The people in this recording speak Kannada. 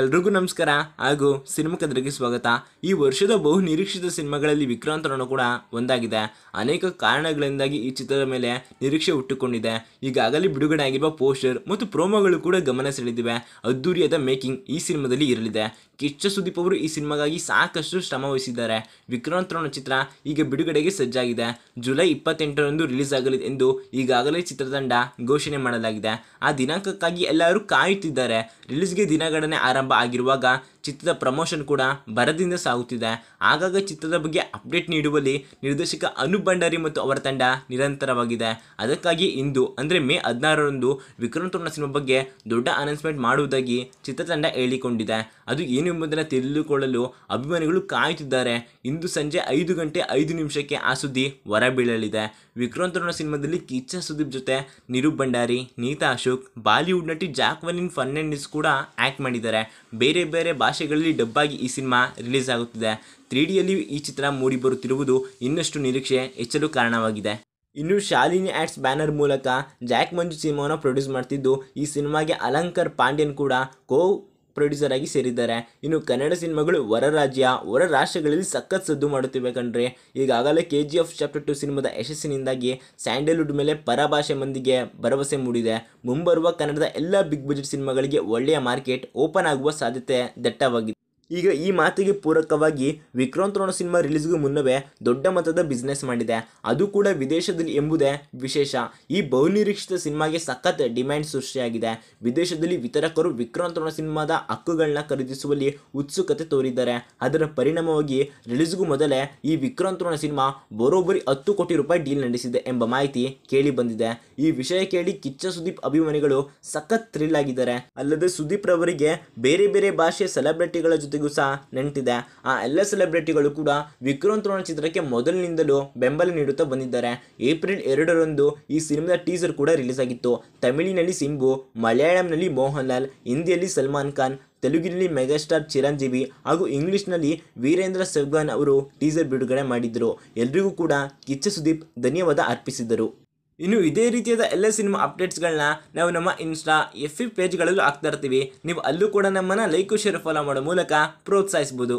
ಎಲ್ರಿಗೂ ನಮಸ್ಕಾರ ಹಾಗೂ ಸಿನಿಮಾ ಕದ್ರಿಗೆ ಸ್ವಾಗತ ಈ ವರ್ಷದ ಬಹು ನಿರೀಕ್ಷಿತ ಸಿನಿಮಾಗಳಲ್ಲಿ ವಿಕ್ರಾಂತ್ ಕೂಡ ಒಂದಾಗಿದೆ ಅನೇಕ ಕಾರಣಗಳಿಂದಾಗಿ ಈ ಚಿತ್ರದ ಮೇಲೆ ನಿರೀಕ್ಷೆ ಹುಟ್ಟುಕೊಂಡಿದೆ ಈಗಾಗಲೇ ಬಿಡುಗಡೆ ಆಗಿರುವ ಪೋಸ್ಟರ್ ಮತ್ತು ಪ್ರೋಮೋಗಳು ಕೂಡ ಗಮನ ಸೆಳೆದಿವೆ ಅದ್ದೂರಿಯಾದ ಮೇಕಿಂಗ್ ಈ ಸಿನಿಮಾದಲ್ಲಿ ಇರಲಿದೆ ಕಿಚ್ಚ ಸುದೀಪ್ ಅವರು ಈ ಸಿನಿಮಾಗಾಗಿ ಸಾಕಷ್ಟು ಶ್ರಮ ವಹಿಸಿದ್ದಾರೆ ವಿಕ್ರಾಂತ್ ಚಿತ್ರ ಈಗ ಬಿಡುಗಡೆಗೆ ಸಜ್ಜಾಗಿದೆ ಜುಲೈ ಇಪ್ಪತ್ತೆಂಟರಂದು ರಿಲೀಸ್ ಆಗಲಿದೆ ಎಂದು ಈಗಾಗಲೇ ಚಿತ್ರತಂಡ ಘೋಷಣೆ ಮಾಡಲಾಗಿದೆ ಆ ದಿನಾಂಕಕ್ಕಾಗಿ ಎಲ್ಲರೂ ಕಾಯುತ್ತಿದ್ದಾರೆ ರಿಲೀಸ್ಗೆ ದಿನಗಣನೆ ಆರಂಭ ಸಮಾರಂಭ ಆಗಿರುವಾಗ ಚಿತ್ರದ ಪ್ರಮೋಷನ್ ಕೂಡ ಭರದಿಂದ ಸಾಗುತ್ತಿದೆ ಆಗಾಗ ಚಿತ್ರದ ಬಗ್ಗೆ ಅಪ್ಡೇಟ್ ನೀಡುವಲ್ಲಿ ನಿರ್ದೇಶಕ ಅನು ಭಂಡಾರಿ ಮತ್ತು ಅವರ ತಂಡ ನಿರಂತರವಾಗಿದೆ ಅದಕ್ಕಾಗಿ ಇಂದು ಅಂದರೆ ಮೇ ಹದಿನಾರರಂದು ವಿಕ್ರಮ್ ತೋರ್ಣ ಸಿನಿಮಾ ಬಗ್ಗೆ ದೊಡ್ಡ ಅನೌನ್ಸ್ಮೆಂಟ್ ಮಾಡುವುದಾಗಿ ಚಿತ್ರತಂಡ ಹೇಳಿಕೊಂಡಿದೆ ಅದು ಏನು ಎಂಬುದನ್ನು ತಿಳಿದುಕೊಳ್ಳಲು ಅಭಿಮಾನಿಗಳು ಕಾಯುತ್ತಿದ್ದಾರೆ ಇಂದು ಸಂಜೆ ಐದು ಗಂಟೆ ಐದು ನಿಮಿಷಕ್ಕೆ ಆ ಸುದ್ದಿ ಹೊರಬೀಳಲಿದೆ ವಿಕ್ರಮ್ ತರುಣ ಸಿನಿಮಾದಲ್ಲಿ ಕಿಚ್ಚ ಸುದೀಪ್ ಜೊತೆ ನಿರೂಪ್ ಭಂಡಾರಿ ನೀತಾ ಅಶೋಕ್ ಬಾಲಿವುಡ್ ನಟಿ ಜಾಕ್ವನಿನ್ ಫರ್ನಾಂಡಿಸ್ ಕೂಡ ಆ್ಯಕ್ಟ್ ಮಾಡಿದ್ದಾರೆ ಬೇರೆ ಬೇರೆ ಭಾಷೆ ಭಾಷೆಗಳಲ್ಲಿ ಡಬ್ಬಾಗಿ ಈ ಸಿನಿಮಾ ರಿಲೀಸ್ ಆಗುತ್ತಿದೆ ತ್ರೀ ಡಿಯಲ್ಲಿ ಈ ಚಿತ್ರ ಮೂಡಿ ಬರುತ್ತಿರುವುದು ಇನ್ನಷ್ಟು ನಿರೀಕ್ಷೆ ಹೆಚ್ಚಲು ಕಾರಣವಾಗಿದೆ ಇನ್ನು ಶಾಲಿನಿ ಆ್ಯಡ್ಸ್ ಬ್ಯಾನರ್ ಮೂಲಕ ಜಾಕ್ ಮಂಜು ಸಿನಿಮಾವನ್ನು ಪ್ರೊಡ್ಯೂಸ್ ಮಾಡ್ತಿದ್ದು ಈ ಸಿನಿಮಾಗೆ ಅಲಂಕರ್ ಪಾಂಡ್ಯನ್ ಕೂಡ ಕೋ ಪ್ರೊಡ್ಯೂಸರ್ ಆಗಿ ಸೇರಿದ್ದಾರೆ ಇನ್ನು ಕನ್ನಡ ಸಿನಿಮಾಗಳು ಹೊರ ರಾಜ್ಯ ಹೊರ ರಾಷ್ಟ್ರಗಳಲ್ಲಿ ಸಖತ್ ಸದ್ದು ಮಾಡುತ್ತಿವೆ ಈಗಾಗಲೇ ಕೆ ಜಿ ಎಫ್ ಚಾಪ್ಟರ್ ಟು ಸಿನಿಮಾದ ಯಶಸ್ಸಿನಿಂದಾಗಿ ಸ್ಯಾಂಡಲ್ವುಡ್ ಮೇಲೆ ಪರಭಾಷೆ ಮಂದಿಗೆ ಭರವಸೆ ಮೂಡಿದೆ ಮುಂಬರುವ ಕನ್ನಡದ ಎಲ್ಲ ಬಿಗ್ ಬಜೆಟ್ ಸಿನಿಮಾಗಳಿಗೆ ಒಳ್ಳೆಯ ಮಾರ್ಕೆಟ್ ಓಪನ್ ಆಗುವ ಸಾಧ್ಯತೆ ದಟ್ಟವಾಗಿದೆ ಈಗ ಈ ಮಾತಿಗೆ ಪೂರಕವಾಗಿ ವಿಕ್ರಾಂತ್ ರೋಣ ಸಿನಿಮಾ ರಿಲೀಸ್ಗೂ ಮುನ್ನವೇ ದೊಡ್ಡ ಮಟ್ಟದ ಬಿಸ್ನೆಸ್ ಮಾಡಿದೆ ಅದು ಕೂಡ ವಿದೇಶದಲ್ಲಿ ಎಂಬುದೇ ವಿಶೇಷ ಈ ಬಹುನಿರೀಕ್ಷಿತ ಸಿನಿಮಾಗೆ ಸಖತ್ ಡಿಮ್ಯಾಂಡ್ ಸೃಷ್ಟಿಯಾಗಿದೆ ವಿದೇಶದಲ್ಲಿ ವಿತರಕರು ವಿಕ್ರಾಂತ್ ರೋಣ ಸಿನಿಮಾದ ಹಕ್ಕುಗಳನ್ನ ಖರೀದಿಸುವಲ್ಲಿ ಉತ್ಸುಕತೆ ತೋರಿದ್ದಾರೆ ಅದರ ಪರಿಣಾಮವಾಗಿ ರಿಲೀಸ್ಗೂ ಮೊದಲೇ ಈ ವಿಕ್ರಾಂತ್ ರೋಣ ಸಿನಿಮಾ ಬರೋಬ್ಬರಿ ಹತ್ತು ಕೋಟಿ ರೂಪಾಯಿ ಡೀಲ್ ನಡೆಸಿದೆ ಎಂಬ ಮಾಹಿತಿ ಕೇಳಿ ಬಂದಿದೆ ಈ ವಿಷಯ ಕೇಳಿ ಕಿಚ್ಚ ಸುದೀಪ್ ಅಭಿಮಾನಿಗಳು ಸಖತ್ ಥ್ರಿಲ್ ಆಗಿದ್ದಾರೆ ಅಲ್ಲದೆ ಸುದೀಪ್ ರವರಿಗೆ ಬೇರೆ ಬೇರೆ ಭಾಷೆಯ ಸೆಲೆಬ್ರಿಟಿಗಳ ಜೊತೆ ಜೊತೆಗೂ ಸಹ ನೆಂಟಿದೆ ಆ ಎಲ್ಲ ಸೆಲೆಬ್ರಿಟಿಗಳು ಕೂಡ ವಿಕ್ರಮ್ ತೋರಣ ಚಿತ್ರಕ್ಕೆ ಮೊದಲಿನಿಂದಲೂ ಬೆಂಬಲ ನೀಡುತ್ತಾ ಬಂದಿದ್ದಾರೆ ಏಪ್ರಿಲ್ ಎರಡರಂದು ಈ ಸಿನಿಮಾದ ಟೀಸರ್ ಕೂಡ ರಿಲೀಸ್ ಆಗಿತ್ತು ತಮಿಳಿನಲ್ಲಿ ಸಿಂಬು ಮಲಯಾಳಂನಲ್ಲಿ ಮೋಹನ್ ಲಾಲ್ ಹಿಂದಿಯಲ್ಲಿ ಸಲ್ಮಾನ್ ಖಾನ್ ತೆಲುಗಿನಲ್ಲಿ ಮೆಗಾಸ್ಟಾರ್ ಚಿರಂಜೀವಿ ಹಾಗೂ ಇಂಗ್ಲಿಷ್ನಲ್ಲಿ ವೀರೇಂದ್ರ ಸೆಹ್ವಾನ್ ಅವರು ಟೀಸರ್ ಬಿಡುಗಡೆ ಮಾಡಿದ್ದರು ಎಲ್ರಿಗೂ ಕೂಡ ಕಿಚ್ಚ ಸುದೀಪ್ ಧನ್ಯವಾದ ಅರ್ಪಿಸಿದರು ಇನ್ನು ಇದೇ ರೀತಿಯಾದ ಎಲ್ಲ ಸಿನಿಮಾ ಅಪ್ಡೇಟ್ಸ್ಗಳನ್ನ ನಾವು ನಮ್ಮ ಇನ್ಸ್ಟಾ ಎಫ್ ಇ ಪೇಜ್ಗಳಲ್ಲೂ ಹಾಕ್ತಾ ಇರ್ತೀವಿ ನೀವು ಅಲ್ಲೂ ಕೂಡ ನಮ್ಮನ್ನು ಲೈಕು ಶೇರ್ ಫಾಲೋ ಮಾಡೋ ಮೂಲಕ ಪ್ರೋತ್ಸಾಹಿಸ್ಬೋದು